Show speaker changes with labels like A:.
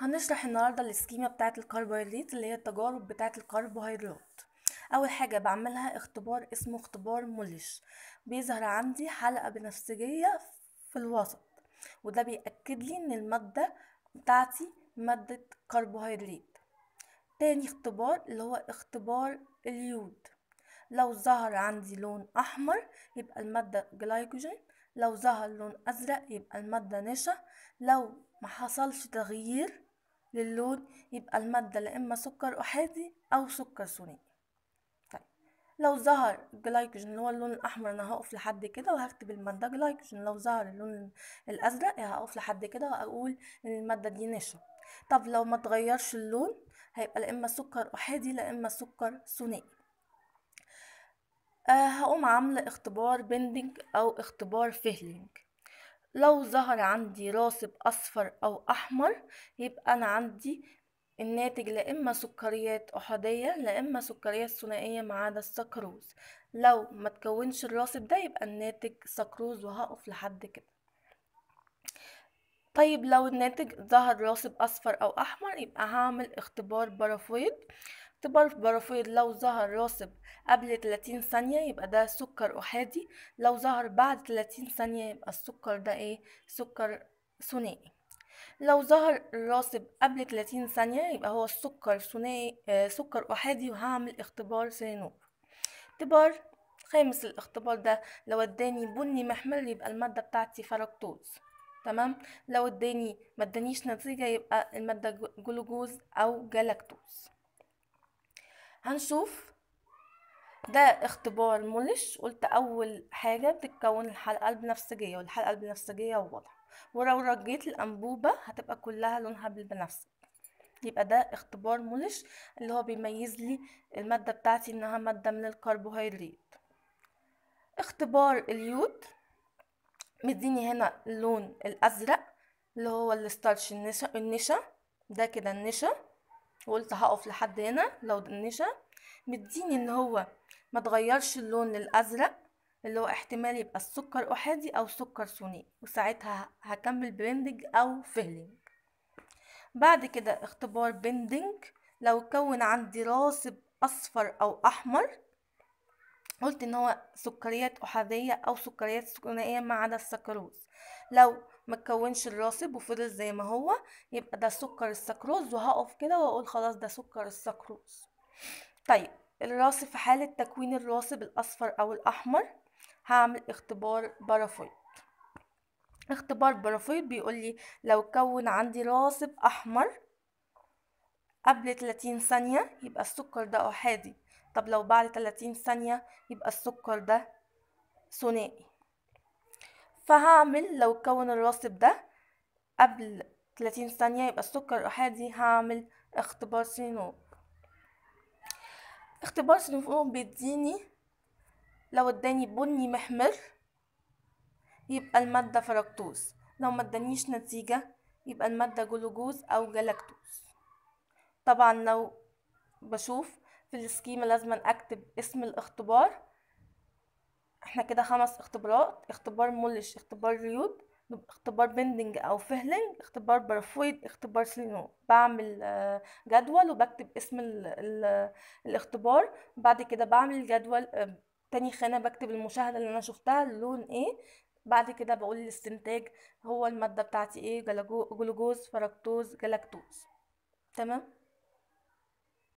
A: هنشرح النهاردة السكيمة بتاعة الكربوهيدرات اللي هي التجارب بتاعة الكربوهيدرات أول حاجة بعملها اختبار اسمه اختبار مولش بيظهر عندي حلقة بنفسجية في الوسط وده بيأكد لي إن المادة بتاعتي مادة كربوهيدرات تاني اختبار اللي هو اختبار اليود لو ظهر عندي لون أحمر يبقى المادة جلايكوجين لو ظهر لون أزرق يبقى المادة نشا لو ما حصلش تغيير للون يبقى المادة لا إما سكر أحادي أو سكر ثنائي طيب لو ظهر جلايكوجين اللي هو اللون الأحمر أنا هقف لحد كده وهكتب المادة جلايكوجين لو ظهر اللون الأزرق هقف لحد كده وأقول إن المادة دي نشا طب لو ما تغيرش اللون هيبقى لا إما سكر أحادي لا إما سكر ثنائي أه هقوم عاملة اختبار بندنج أو اختبار فهلينج لو ظهر عندي راسب أصفر أو أحمر يبقى أنا عندي الناتج لا إما سكريات أحادية لا إما سكريات ثنائية ما عدا السكروز لو ما تكونش الراسب ده يبقى الناتج سكروز وهقف لحد كده طيب لو الناتج ظهر راسب أصفر أو أحمر يبقى هعمل اختبار بارافويد اختبار بارافويد لو ظهر راسب قبل 30 ثانية يبقى ده سكر أحادي لو ظهر بعد 30 ثانية يبقى السكر ده ايه سكر ثنائي لو ظهر الراسب قبل 30 ثانية يبقى هو السكر ثنائي آه سكر أحادي وهعمل اختبار سينوب اختبار خامس الاختبار ده لو اداني بني محمر يبقى المادة بتاعتي فركتوز تمام لو اداني ما ادانيش نتيجه يبقى الماده جلوكوز او جلاكتوز هنشوف ده اختبار مولش قلت اول حاجه بتتكون الحلقه البنفسجيه والحلقه البنفسجيه واضحه ولو رجيت الانبوبه هتبقى كلها لونها بالبنفسجي يبقى ده اختبار مولش اللي هو بيميز لي الماده بتاعتي انها ماده من الكربوهيدرات اختبار اليود مديني هنا اللون الازرق اللي هو الستارش النشا النشا ده كده النشا وقلت هقف لحد هنا لو النشا مديني ان هو ما تغيرش اللون للازرق اللي هو احتمال يبقى السكر احادي او سكر ثاني وساعتها هكمل بيندنج او فيلينج بعد كده اختبار بيندنج لو كون عندي راسب اصفر او احمر قلت ان هو سكريات احاديه او سكريات ثنائيه ما عدا السكروز لو ما تكونش الراسب وفضل زي ما هو يبقى ده سكر السكروز وهقف كده واقول خلاص ده سكر السكروز طيب الراسب في حالة تكوين الراسب الأصفر أو الأحمر هعمل اختبار بارافويد اختبار بارافويد بيقول لي لو كون عندي راسب أحمر قبل 30 ثانية يبقى السكر ده أحادي طب لو بعد 30 ثانية يبقى السكر ده ثنائي فهعمل لو كون الراسب ده قبل 30 ثانية يبقى السكر أحادي هعمل اختبار سينوب اختبار سينوب بيديني لو اداني بني محمر يبقى المادة فركتوز لو ما ادانيش نتيجة يبقى المادة جلوجوز أو جلاكتوز طبعا لو بشوف في السكيما لازم اكتب اسم الاختبار احنا كده خمس اختبارات اختبار مولش اختبار ريود اختبار بندنج او فهلنج اختبار بارافويد اختبار سلينو بعمل آه، جدول وبكتب اسم ال ال الاختبار بعد كده بعمل جدول آه، تاني خانة بكتب المشاهدة اللي انا شفتها اللون ايه بعد كده بقول الاستنتاج هو المادة بتاعتي ايه جلوجوز فركتوز جلاكتوز تمام